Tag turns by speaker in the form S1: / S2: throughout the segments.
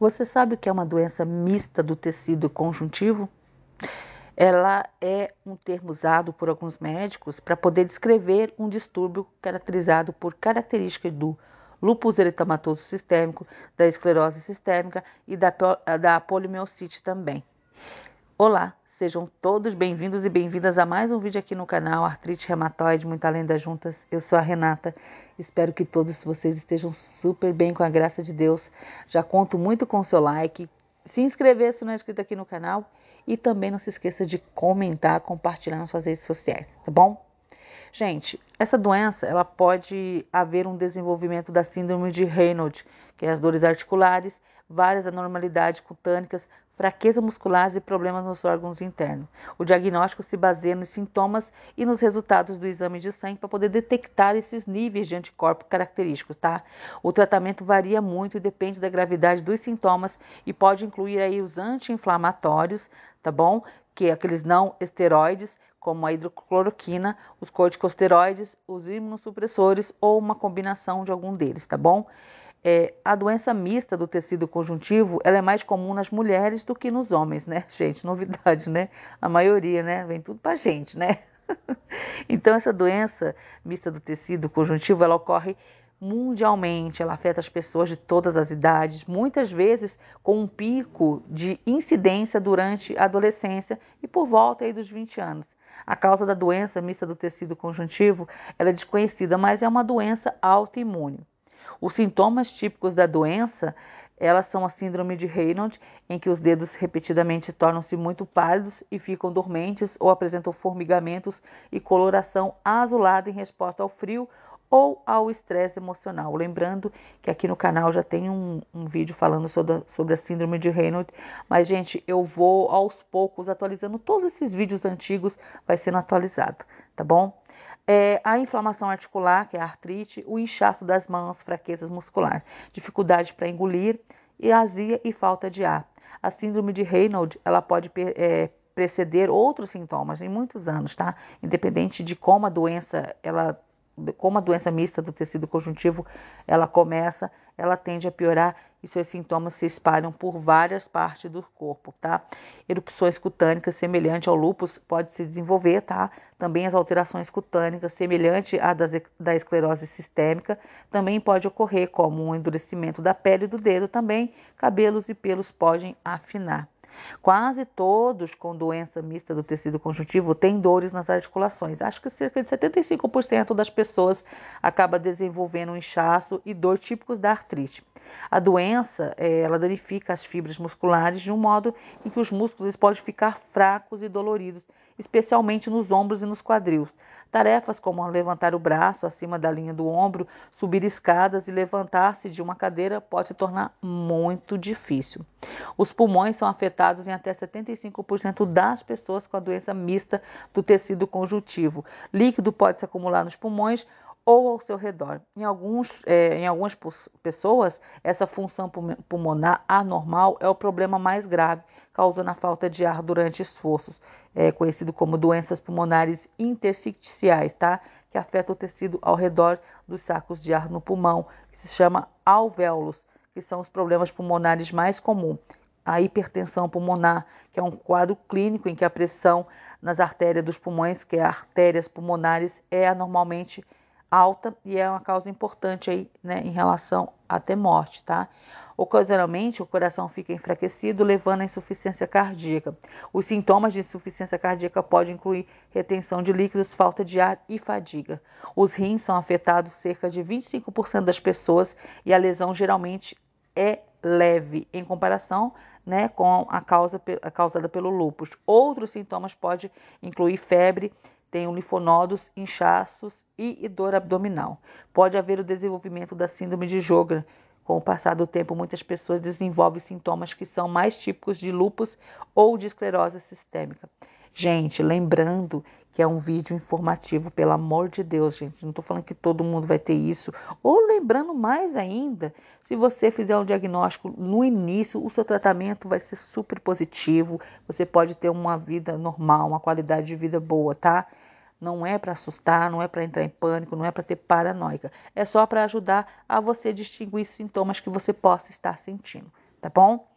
S1: Você sabe o que é uma doença mista do tecido conjuntivo? Ela é um termo usado por alguns médicos para poder descrever um distúrbio caracterizado por características do lúpus eritematoso sistêmico, da esclerose sistêmica e da, da poliomielite também. Olá, Sejam todos bem-vindos e bem-vindas a mais um vídeo aqui no canal Artrite Reumatoide, muito além das juntas. Eu sou a Renata. Espero que todos vocês estejam super bem com a graça de Deus. Já conto muito com o seu like. Se inscrever se não é inscrito aqui no canal e também não se esqueça de comentar, compartilhar nas suas redes sociais, tá bom? Gente, essa doença, ela pode haver um desenvolvimento da síndrome de Raynaud, que é as dores articulares, várias anormalidades cutâneas, fraqueza muscular e problemas nos órgãos internos. O diagnóstico se baseia nos sintomas e nos resultados do exame de sangue para poder detectar esses níveis de anticorpos característicos, tá? O tratamento varia muito e depende da gravidade dos sintomas e pode incluir aí os anti-inflamatórios, tá bom? Que é aqueles não esteroides, como a hidrocloroquina, os corticosteroides, os imunossupressores ou uma combinação de algum deles, tá bom? É, a doença mista do tecido conjuntivo ela é mais comum nas mulheres do que nos homens, né, gente? Novidade, né? A maioria, né? Vem tudo pra gente, né? então, essa doença mista do tecido conjuntivo ela ocorre mundialmente, ela afeta as pessoas de todas as idades, muitas vezes com um pico de incidência durante a adolescência e por volta aí dos 20 anos. A causa da doença mista do tecido conjuntivo ela é desconhecida, mas é uma doença autoimune. Os sintomas típicos da doença elas são a síndrome de Reynolds, em que os dedos repetidamente tornam-se muito pálidos e ficam dormentes ou apresentam formigamentos e coloração azulada em resposta ao frio ou ao estresse emocional. Lembrando que aqui no canal já tem um, um vídeo falando sobre, sobre a síndrome de Reynolds, mas gente, eu vou aos poucos atualizando todos esses vídeos antigos, vai sendo atualizado, tá bom? é, a inflamação articular, que é a artrite, o inchaço das mãos, fraquezas musculares, dificuldade para engolir, e azia e falta de ar. A síndrome de Reynolds, ela pode é, preceder outros sintomas em muitos anos, tá? Independente de como a doença ela como a doença mista do tecido conjuntivo ela começa, ela tende a piorar e seus sintomas se espalham por várias partes do corpo, tá? Erupções cutâneas semelhante ao lúpus pode se desenvolver, tá? Também as alterações cutâneas semelhante à das, da esclerose sistêmica também pode ocorrer, como um endurecimento da pele do dedo também, cabelos e pelos podem afinar. Quase todos com doença mista do tecido conjuntivo têm dores nas articulações. Acho que cerca de 75% das pessoas acaba desenvolvendo um inchaço e dor típicos da artrite. A doença, é, ela danifica as fibras musculares de um modo em que os músculos podem ficar fracos e doloridos, especialmente nos ombros e nos quadris. Tarefas como levantar o braço acima da linha do ombro, subir escadas e levantar-se de uma cadeira pode se tornar muito difícil. Os pulmões são afetados em até 75% das pessoas com a doença mista do tecido conjuntivo. Líquido pode se acumular nos pulmões ou ao seu redor. Em, alguns, é, em algumas pessoas, essa função pulmonar anormal é o problema mais grave, causando a falta de ar durante esforços, é, conhecido como doenças pulmonares intersticiais, tá? que afeta o tecido ao redor dos sacos de ar no pulmão, que se chama alvéolos, que são os problemas pulmonares mais comuns. A hipertensão pulmonar, que é um quadro clínico em que a pressão nas artérias dos pulmões, que é artérias pulmonares, é anormalmente alta e é uma causa importante aí, né, em relação até morte, tá? Ocasionalmente, o coração fica enfraquecido, levando à insuficiência cardíaca. Os sintomas de insuficiência cardíaca podem incluir retenção de líquidos, falta de ar e fadiga. Os rins são afetados cerca de 25% das pessoas e a lesão geralmente é leve em comparação né, com a causa causada pelo lúpus. Outros sintomas podem incluir febre, tenham linfonodos, inchaços e dor abdominal. Pode haver o desenvolvimento da síndrome de Jogra. Com o passar do tempo, muitas pessoas desenvolvem sintomas que são mais típicos de lupus ou de esclerose sistêmica. Gente, lembrando que é um vídeo informativo, pelo amor de Deus, gente. Não estou falando que todo mundo vai ter isso. Ou lembrando mais ainda, se você fizer um diagnóstico no início, o seu tratamento vai ser super positivo. Você pode ter uma vida normal, uma qualidade de vida boa, tá? Não é para assustar, não é para entrar em pânico, não é para ter paranoica. É só para ajudar a você distinguir sintomas que você possa estar sentindo, tá bom?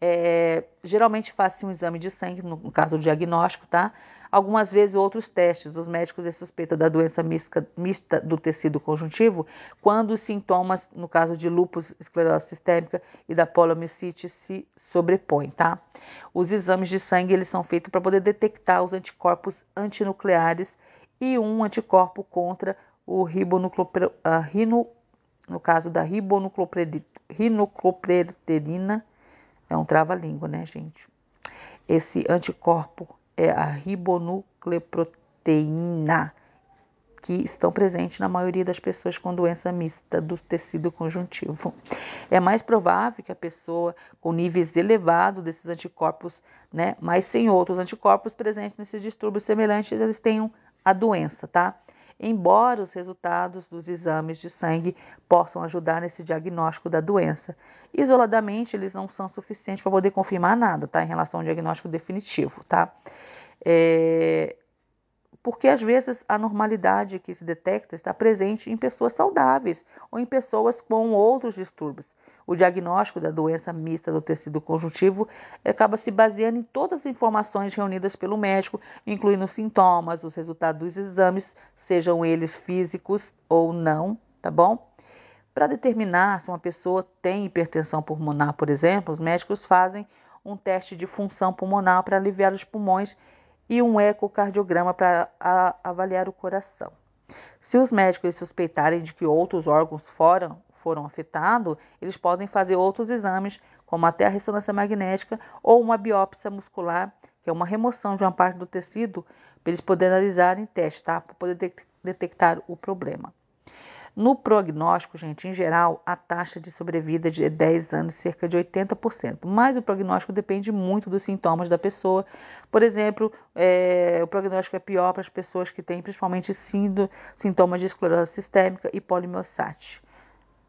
S1: É, geralmente faz-se um exame de sangue, no caso do diagnóstico, tá? Algumas vezes outros testes. Os médicos suspeitam da doença mista, mista do tecido conjuntivo quando os sintomas, no caso de lúpus, esclerose sistêmica e da poliomielite, se sobrepõem, tá? Os exames de sangue eles são feitos para poder detectar os anticorpos antinucleares e um anticorpo contra o ribonucleopre... rino... no caso da ribonucleopre... rinoclopreterina é um trava-língua, né, gente? Esse anticorpo é a ribonucleoproteína, que estão presentes na maioria das pessoas com doença mista do tecido conjuntivo. É mais provável que a pessoa com níveis elevados desses anticorpos, né, mas sem outros anticorpos presentes nesses distúrbios semelhantes, eles tenham a doença, tá? embora os resultados dos exames de sangue possam ajudar nesse diagnóstico da doença. Isoladamente, eles não são suficientes para poder confirmar nada, tá? Em relação ao diagnóstico definitivo, tá? É... Porque às vezes a normalidade que se detecta está presente em pessoas saudáveis ou em pessoas com outros distúrbios. O diagnóstico da doença mista do tecido conjuntivo acaba se baseando em todas as informações reunidas pelo médico, incluindo os sintomas, os resultados dos exames, sejam eles físicos ou não, tá bom? Para determinar se uma pessoa tem hipertensão pulmonar, por exemplo, os médicos fazem um teste de função pulmonar para aliviar os pulmões e um ecocardiograma para avaliar o coração. Se os médicos suspeitarem de que outros órgãos foram, foram afetados, eles podem fazer outros exames, como até a ressonância magnética ou uma biópsia muscular, que é uma remoção de uma parte do tecido, para eles poderem analisar em teste, tá? Para poder de detectar o problema. No prognóstico, gente, em geral, a taxa de sobrevida é de 10 anos é cerca de 80%, mas o prognóstico depende muito dos sintomas da pessoa. Por exemplo, é, o prognóstico é pior para as pessoas que têm principalmente sintomas de esclerose sistêmica e polimiosite.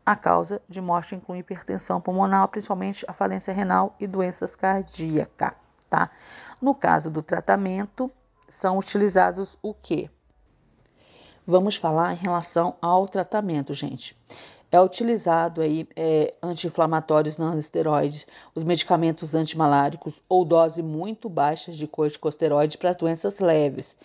S1: A causa de morte inclui hipertensão pulmonar, principalmente a falência renal e doenças cardíacas, tá? No caso do tratamento, são utilizados o quê? Vamos falar em relação ao tratamento, gente. É utilizado aí é, anti-inflamatórios não esteroides, os medicamentos antimaláricos ou doses muito baixas de corticosteroides para doenças leves.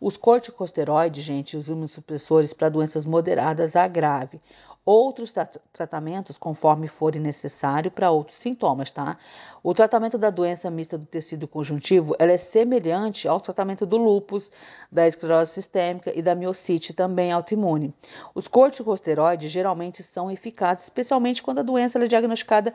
S1: Os corticosteroides, gente, os imunossupressores para doenças moderadas a grave outros tra tratamentos conforme forem necessário para outros sintomas, tá? O tratamento da doença mista do tecido conjuntivo, ela é semelhante ao tratamento do lúpus, da esclerose sistêmica e da miocite também autoimune. Os corticosteroides geralmente são eficazes, especialmente quando a doença é diagnosticada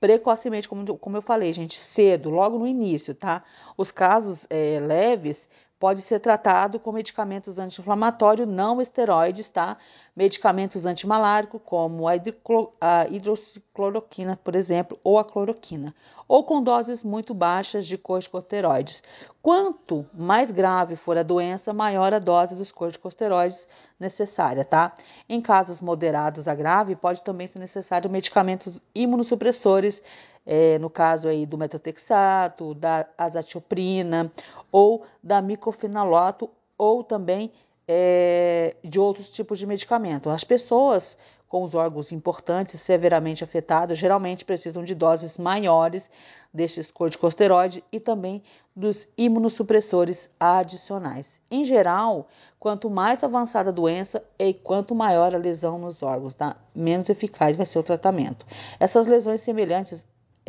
S1: precocemente, como, como eu falei, gente, cedo, logo no início, tá? Os casos é, leves pode ser tratado com medicamentos anti-inflamatórios não esteroides, tá? Medicamentos antimaláricos, como a, hidro, a hidrocicloroquina, por exemplo, ou a cloroquina, ou com doses muito baixas de corticosteroides. Quanto mais grave for a doença, maior a dose dos corticosteroides necessária, tá? Em casos moderados a grave, pode também ser necessário medicamentos imunossupressores é, no caso aí do metrotexato, da azatioprina ou da micofenolato ou também é, de outros tipos de medicamento. As pessoas com os órgãos importantes severamente afetados geralmente precisam de doses maiores destes corticosteroides e também dos imunossupressores adicionais. Em geral, quanto mais avançada a doença e quanto maior a lesão nos órgãos, tá? menos eficaz vai ser o tratamento. Essas lesões semelhantes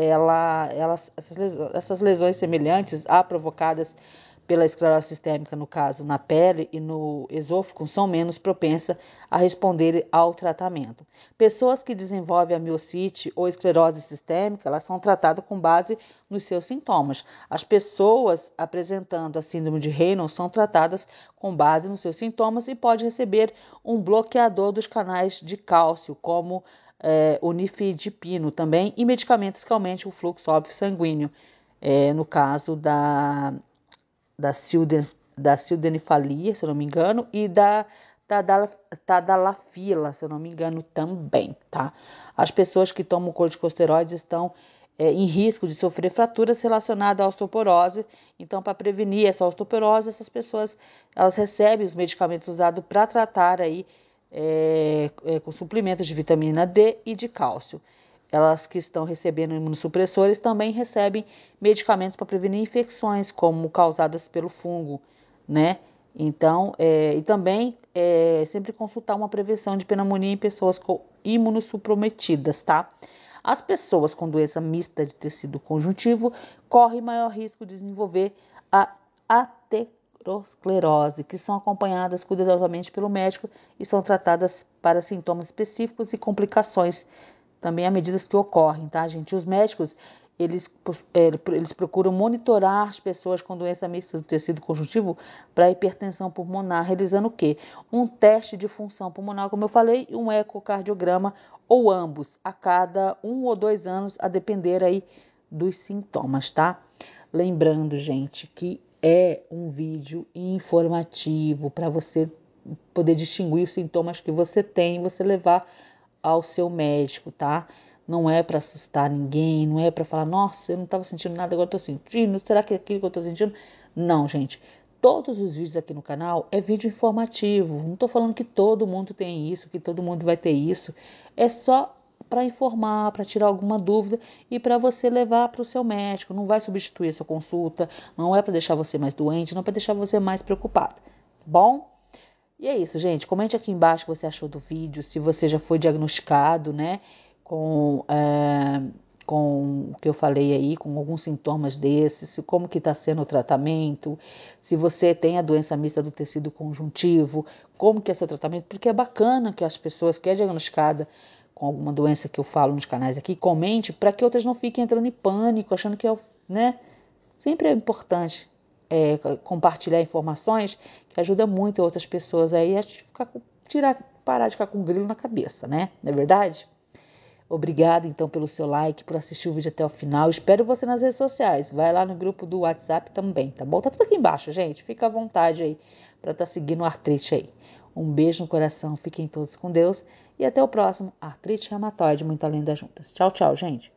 S1: ela, ela, essas, lesões, essas lesões semelhantes a provocadas pela esclerose sistêmica, no caso, na pele e no esôfago, são menos propensas a responder ao tratamento. Pessoas que desenvolvem a miocite ou esclerose sistêmica, elas são tratadas com base nos seus sintomas. As pessoas apresentando a síndrome de Reynolds são tratadas com base nos seus sintomas e pode receber um bloqueador dos canais de cálcio, como é, nifidipino também e medicamentos que aumentem o fluxo óbvio sanguíneo, é, no caso da, da, silden, da sildenfalia, se eu não me engano, e da tadalafila, se eu não me engano, também, tá? As pessoas que tomam corticosteroides estão é, em risco de sofrer fraturas relacionadas à osteoporose. Então, para prevenir essa osteoporose, essas pessoas elas recebem os medicamentos usados para tratar aí é, é, com suplementos de vitamina D e de cálcio. Elas que estão recebendo imunossupressores também recebem medicamentos para prevenir infecções, como causadas pelo fungo, né? Então, é, e também é, sempre consultar uma prevenção de pneumonia em pessoas com imunossuprometidas, tá? As pessoas com doença mista de tecido conjuntivo correm maior risco de desenvolver a AT esclerose, que são acompanhadas cuidadosamente pelo médico e são tratadas para sintomas específicos e complicações, também a medidas que ocorrem, tá, gente? Os médicos, eles, é, eles procuram monitorar as pessoas com doença mista do tecido conjuntivo para hipertensão pulmonar, realizando o quê? Um teste de função pulmonar, como eu falei, e um ecocardiograma, ou ambos, a cada um ou dois anos, a depender aí dos sintomas, tá? Lembrando, gente, que é um vídeo informativo para você poder distinguir os sintomas que você tem e você levar ao seu médico, tá? Não é para assustar ninguém, não é para falar, nossa, eu não estava sentindo nada, agora estou sentindo, será que é aquilo que eu estou sentindo? Não, gente. Todos os vídeos aqui no canal é vídeo informativo. Não estou falando que todo mundo tem isso, que todo mundo vai ter isso. É só para informar, para tirar alguma dúvida e para você levar para o seu médico. Não vai substituir a sua consulta, não é para deixar você mais doente, não é para deixar você mais preocupado, tá bom? E é isso, gente. Comente aqui embaixo o que você achou do vídeo, se você já foi diagnosticado, né, com, é, com o que eu falei aí, com alguns sintomas desses, como que está sendo o tratamento, se você tem a doença mista do tecido conjuntivo, como que é seu tratamento, porque é bacana que as pessoas que é diagnosticada com alguma doença que eu falo nos canais aqui, comente para que outras não fiquem entrando em pânico, achando que é, né? Sempre é importante é, compartilhar informações que ajuda muito outras pessoas aí a ficar, tirar, parar de ficar com um grilo na cabeça, né? Não é verdade? Obrigado então pelo seu like, por assistir o vídeo até o final. Espero você nas redes sociais. Vai lá no grupo do WhatsApp também, tá bom? Tá tudo aqui embaixo, gente. Fica à vontade aí para estar tá seguindo o artrite aí. Um beijo no coração, fiquem todos com Deus e até o próximo Artrite Reumatoide, muito além das juntas. Tchau, tchau, gente!